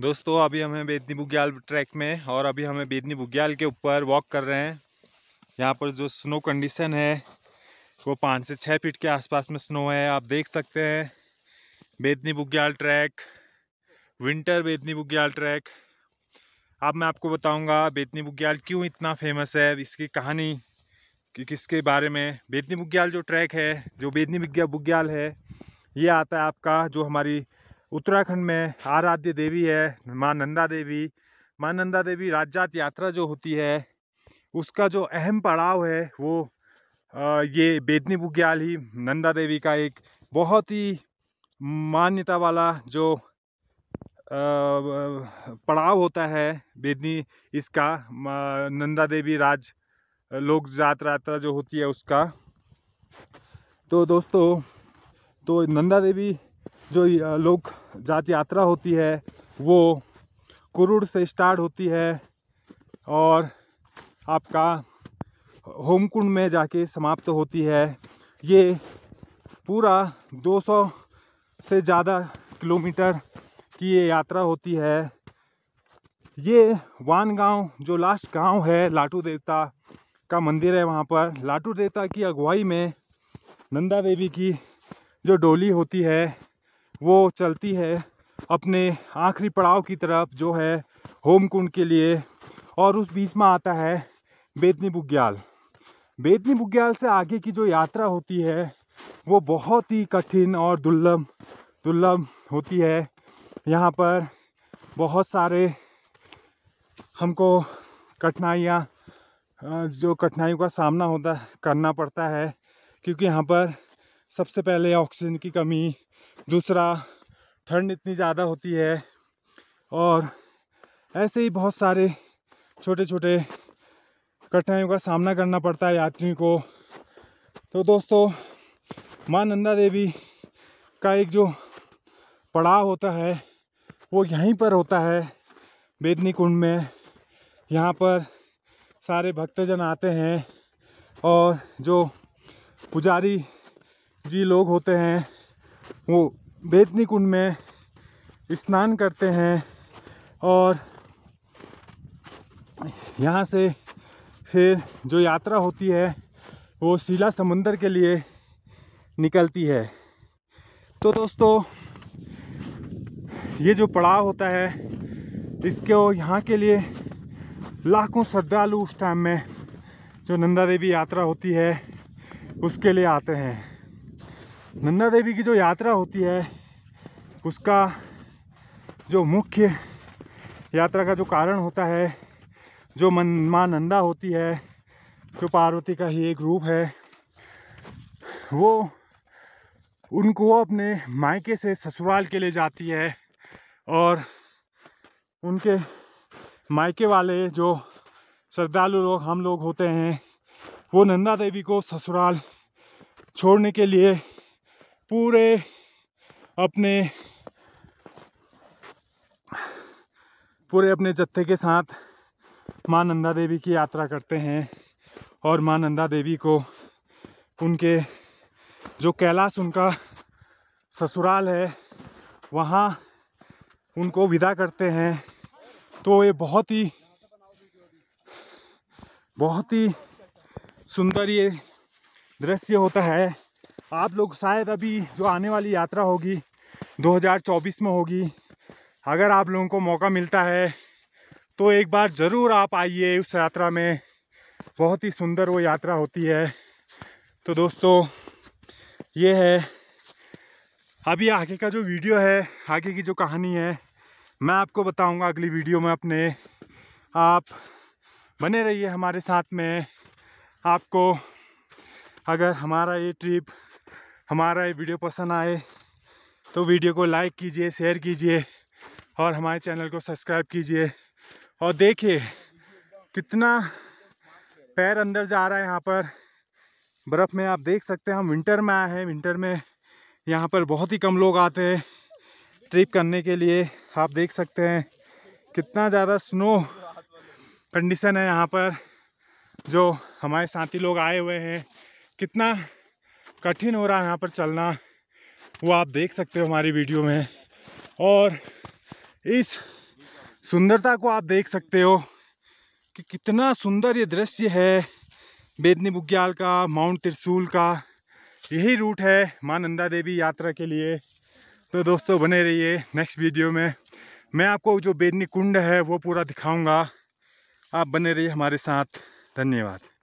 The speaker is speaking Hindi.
दोस्तों अभी हमें बेदनी बुग्याल ट्रैक में और अभी हमें बेदनी बुग्याल के ऊपर वॉक कर रहे हैं यहाँ पर जो स्नो कंडीशन है वो पाँच से छः फीट के आसपास में स्नो है आप देख सकते हैं Bedni Bugyal track winter Bedni Bugyal track अब मैं आपको बताऊंगा बेदनी बुग्याल क्यों इतना फेमस है इसकी कहानी कि किसके बारे में बेदनी बुग्याल जो ट्रैक है जो बेदनी बुग्याल है ये आता है आपका जो हमारी उत्तराखंड में आराध्य देवी है माँ नंदा देवी माँ नंदा देवी राजजात यात्रा जो होती है उसका जो अहम पड़ाव है वो ये बेदनी बुग्याल ही नंदा देवी का एक बहुत ही मान्यता वाला जो पड़ाव होता है बेदनी इसका नंदा देवी राज लोक यात्रा यात्रा जो होती है उसका तो दोस्तों तो नंदा देवी जो लोग जात यात्रा होती है वो कुरुड़ से स्टार्ट होती है और आपका होमकुंड में जाके समाप्त तो होती है ये पूरा 200 से ज़्यादा किलोमीटर की ये यात्रा होती है ये वान गांव जो लास्ट गांव है लाटू देवता का मंदिर है वहाँ पर लाटू देवता की अगुवाई में नंदा देवी की जो डोली होती है वो चलती है अपने आखिरी पड़ाव की तरफ जो है होम कुंड के लिए और उस बीच में आता है बेतनी बुग्याल बेतनी बुग्याल से आगे की जो यात्रा होती है वो बहुत ही कठिन और दुर्लभ दुर्लभ होती है यहाँ पर बहुत सारे हमको कठिनाइयाँ जो कठिनाइयों का सामना होता करना पड़ता है क्योंकि यहाँ पर सबसे पहले ऑक्सीजन की कमी दूसरा ठंड इतनी ज़्यादा होती है और ऐसे ही बहुत सारे छोटे छोटे कठिनाइयों का सामना करना पड़ता है यात्रियों को तो दोस्तों माँ नंदा देवी का एक जो पड़ाव होता है वो यहीं पर होता है बेदनी कुंड में यहाँ पर सारे भक्तजन आते हैं और जो पुजारी जी लोग होते हैं वो बेतनी कुंड में स्नान करते हैं और यहाँ से फिर जो यात्रा होती है वो शिला समुंदर के लिए निकलती है तो दोस्तों ये जो पड़ाव होता है इसके यहाँ के लिए लाखों श्रद्धालु उस टाइम में जो नंदा देवी यात्रा होती है उसके लिए आते हैं नंदा देवी की जो यात्रा होती है उसका जो मुख्य यात्रा का जो कारण होता है जो मन माँ नंदा होती है जो पार्वती का ही एक रूप है वो उनको अपने मायके से ससुराल के लिए जाती है और उनके मायके वाले जो श्रद्धालु लोग हम लोग होते हैं वो नंदा देवी को ससुराल छोड़ने के लिए पूरे अपने पूरे अपने जत्थे के साथ माँ नंदा देवी की यात्रा करते हैं और माँ नंदा देवी को उनके जो कैलाश उनका ससुराल है वहाँ उनको विदा करते हैं तो ये बहुत ही बहुत ही सुंदर ये दृश्य होता है आप लोग शायद अभी जो आने वाली यात्रा होगी 2024 में होगी अगर आप लोगों को मौका मिलता है तो एक बार ज़रूर आप आइए उस यात्रा में बहुत ही सुंदर वो यात्रा होती है तो दोस्तों ये है अभी आगे का जो वीडियो है आगे की जो कहानी है मैं आपको बताऊंगा अगली वीडियो में अपने आप बने रहिए हमारे साथ में आपको अगर हमारा ये ट्रिप हमारा ये वीडियो पसंद आए तो वीडियो को लाइक कीजिए शेयर कीजिए और हमारे चैनल को सब्सक्राइब कीजिए और देखिए कितना पैर अंदर जा रहा है यहाँ पर बर्फ़ में आप देख सकते हैं हम विंटर में आए हैं विंटर में यहाँ पर बहुत ही कम लोग आते हैं ट्रिप करने के लिए आप देख सकते हैं कितना ज़्यादा स्नो कंडीशन है यहाँ पर जो हमारे साथी लोग आए हुए हैं कितना कठिन हो रहा है यहाँ पर चलना वो आप देख सकते हो हमारी वीडियो में और इस सुंदरता को आप देख सकते हो कि कितना सुंदर ये दृश्य है बेदनी बुग्याल का माउंट त्रिशूल का यही रूट है माँ नंदा देवी यात्रा के लिए तो दोस्तों बने रहिए नेक्स्ट वीडियो में मैं आपको जो बेदनी कुंड है वो पूरा दिखाऊंगा आप बने रहिए हमारे साथ धन्यवाद